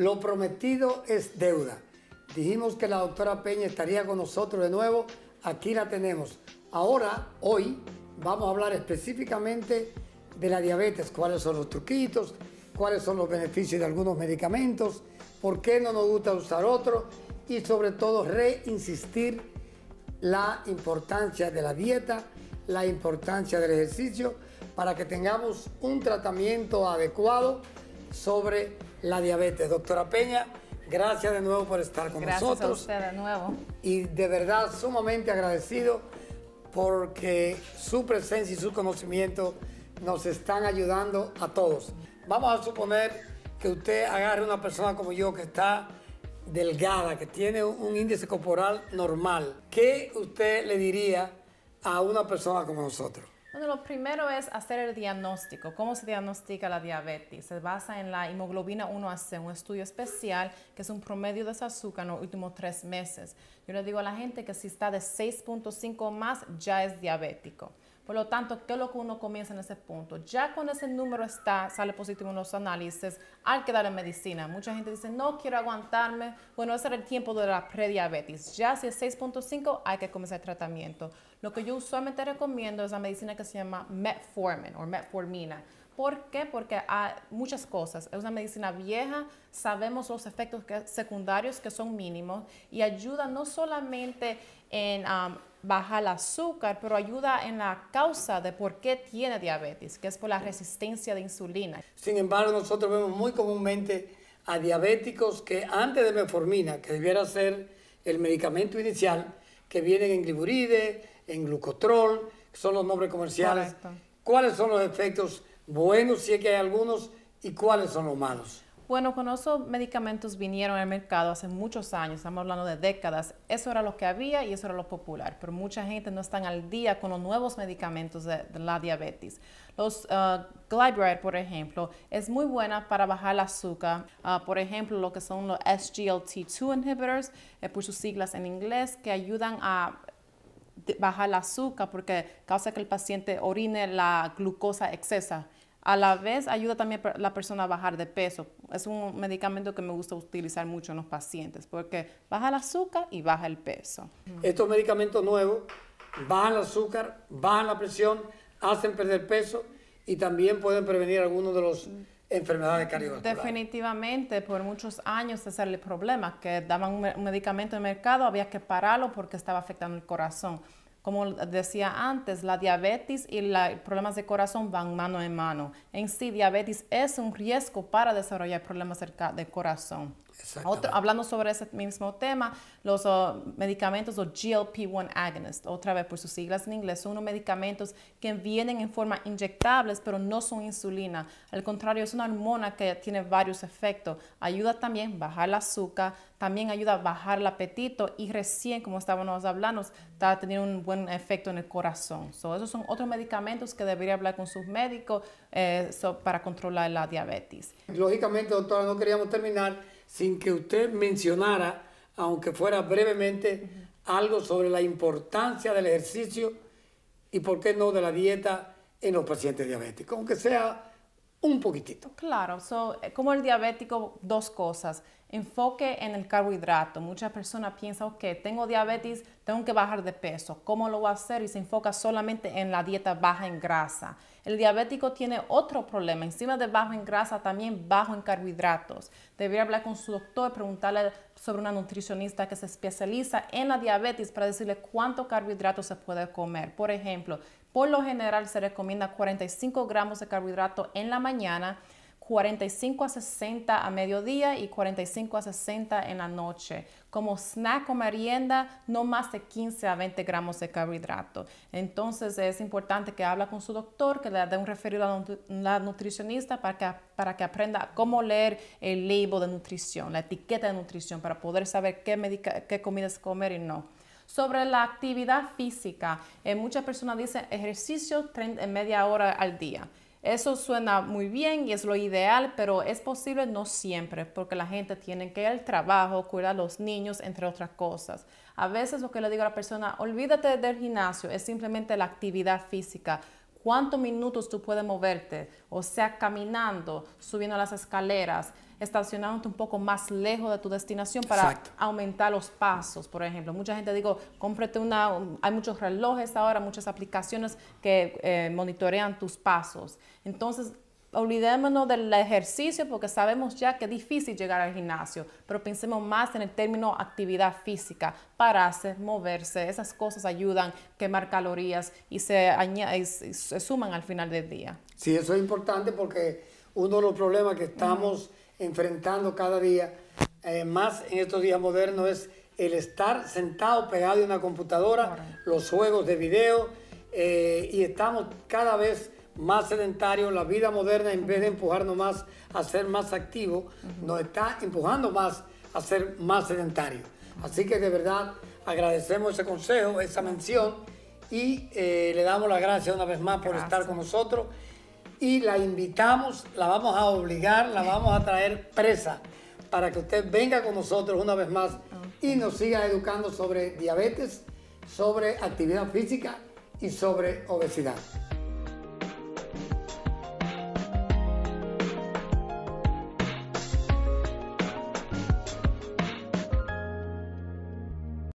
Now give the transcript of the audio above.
Lo prometido es deuda. Dijimos que la doctora Peña estaría con nosotros de nuevo. Aquí la tenemos. Ahora, hoy, vamos a hablar específicamente de la diabetes. ¿Cuáles son los truquitos? ¿Cuáles son los beneficios de algunos medicamentos? ¿Por qué no nos gusta usar otro? Y sobre todo, reinsistir la importancia de la dieta, la importancia del ejercicio, para que tengamos un tratamiento adecuado sobre la diabetes. Doctora Peña, gracias de nuevo por estar con nosotros. Gracias a usted de nuevo. Y de verdad sumamente agradecido porque su presencia y su conocimiento nos están ayudando a todos. Vamos a suponer que usted agarre una persona como yo que está delgada, que tiene un índice corporal normal. ¿Qué usted le diría a una persona como nosotros? Bueno, lo primero es hacer el diagnóstico. ¿Cómo se diagnostica la diabetes? Se basa en la hemoglobina 1AC, un estudio especial que es un promedio de azúcar en los últimos tres meses. Yo le digo a la gente que si está de 6.5 más ya es diabético. Por lo tanto, ¿qué es lo que uno comienza en ese punto? Ya con ese número está, sale positivo en los análisis, hay que darle medicina. Mucha gente dice, no quiero aguantarme. Bueno, ese era el tiempo de la prediabetes. Ya si es 6.5, hay que comenzar el tratamiento. Lo que yo usualmente recomiendo es la medicina que se llama metformin o metformina. ¿Por qué? Porque hay muchas cosas. Es una medicina vieja, sabemos los efectos secundarios que son mínimos y ayuda no solamente en um, baja el azúcar, pero ayuda en la causa de por qué tiene diabetes, que es por la resistencia de insulina. Sin embargo, nosotros vemos muy comúnmente a diabéticos que antes de meformina, que debiera ser el medicamento inicial, que vienen en gliburide, en glucotrol, que son los nombres comerciales. ¿Cuáles son los efectos buenos, si es que hay algunos, y cuáles son los malos? Bueno, cuando esos medicamentos vinieron al mercado hace muchos años, estamos hablando de décadas, eso era lo que había y eso era lo popular, pero mucha gente no está al día con los nuevos medicamentos de, la diabetes. Los uh, por ejemplo, es muy buena para bajar el azúcar, ah, por ejemplo, lo que son los SGLT2 inhibitors, eh, por sus siglas en inglés, que ayudan a bajar el azúcar porque causa que el paciente orine la glucosa excesa a la vez ayuda también a la persona a bajar de peso. Es un medicamento que me gusta utilizar mucho en los pacientes porque baja el azúcar y baja el peso. Estos medicamentos nuevos bajan el azúcar, bajan la presión, hacen perder peso y también pueden prevenir algunos de los enfermedades cardiovasculares. Definitivamente, por muchos años ese era el problema, que daban un, medicamento en mercado, había que pararlo porque estaba afectando el corazón. Como decía antes, la diabetes y los problemas de corazón van mano en mano. En sí, diabetes es un riesgo para desarrollar problemas de corazón hablando sobre ese mismo tema, los oh, medicamentos o GLP-1 agonist, otra vez por sus siglas en inglés, son unos medicamentos que vienen en forma inyectables, pero no son insulina. Al contrario, es una hormona que tiene varios efectos. Ayuda también a bajar el azúcar, también ayuda a bajar el apetito y recién, como estábamos hablando, está teniendo un buen efecto en el corazón. esos son otros medicamentos que debería hablar con sus médicos eh, para controlar la diabetes. Lógicamente, doctora, no queríamos terminar sin que usted mencionara, aunque fuera brevemente, algo sobre la importancia del ejercicio y por qué no de la dieta en los pacientes diabéticos, aunque sea un poquitito. Claro, eh, como el diabético, dos cosas. Enfoque en el carbohidrato. Muchas personas piensan, que tengo diabetes, tengo que bajar de peso. ¿Cómo lo voy a hacer? Y se enfoca solamente en la dieta baja en grasa. El diabético tiene otro problema. Encima de bajo en grasa, también bajo en carbohidratos. Debería hablar con su doctor, y preguntarle sobre una nutricionista que se especializa en la diabetes para decirle cuánto carbohidratos se puede comer. Por ejemplo, por lo general se recomienda 45 gramos de carbohidrato en la mañana, 45 a 60 a mediodía y 45 a 60 en la noche. Como snack o merienda, no más de 15 a 20 gramos de carbohidrato. Entonces es importante que habla con su doctor, que le dé un referido a la nutricionista para que, para que aprenda cómo leer el label de nutrición, la etiqueta de nutrición, para poder saber qué, qué comidas comer y no sobre la actividad física. Eh, muchas personas dicen ejercicio en eh, media hora al día. Eso suena muy bien y es lo ideal, pero es posible no siempre, porque la gente tiene que ir al trabajo, cuidar a los niños, entre otras cosas. A veces lo que le digo a la persona, olvídate del gimnasio, es simplemente la actividad física. ¿Cuántos minutos tú puedes moverte? O sea, caminando, subiendo las escaleras, estacionándote un poco más lejos de tu destinación para aumentar los pasos, por ejemplo. Mucha gente digo, cómprate una, hay muchos relojes ahora, muchas aplicaciones que eh, monitorean tus pasos. Entonces, olvidémonos del ejercicio porque sabemos ya que es difícil llegar al gimnasio, pero pensemos más en el término actividad física, pararse, moverse, esas cosas ayudan, a quemar calorías y se, y se suman al final del día. Sí, eso es importante porque uno de los problemas que estamos enfrentando cada día, eh, más en estos días modernos, es el estar sentado pegado a una computadora, los juegos de video, eh, y estamos cada vez más sedentarios, la vida moderna en vez de empujarnos más a ser más activos, nos está empujando más a ser más sedentarios. Así que de verdad agradecemos ese consejo, esa mención y eh, le damos las gracias una vez más por estar con nosotros y la invitamos, la vamos a obligar, la vamos a traer presa para que usted venga con nosotros una vez más y nos siga educando sobre diabetes, sobre actividad física y sobre obesidad.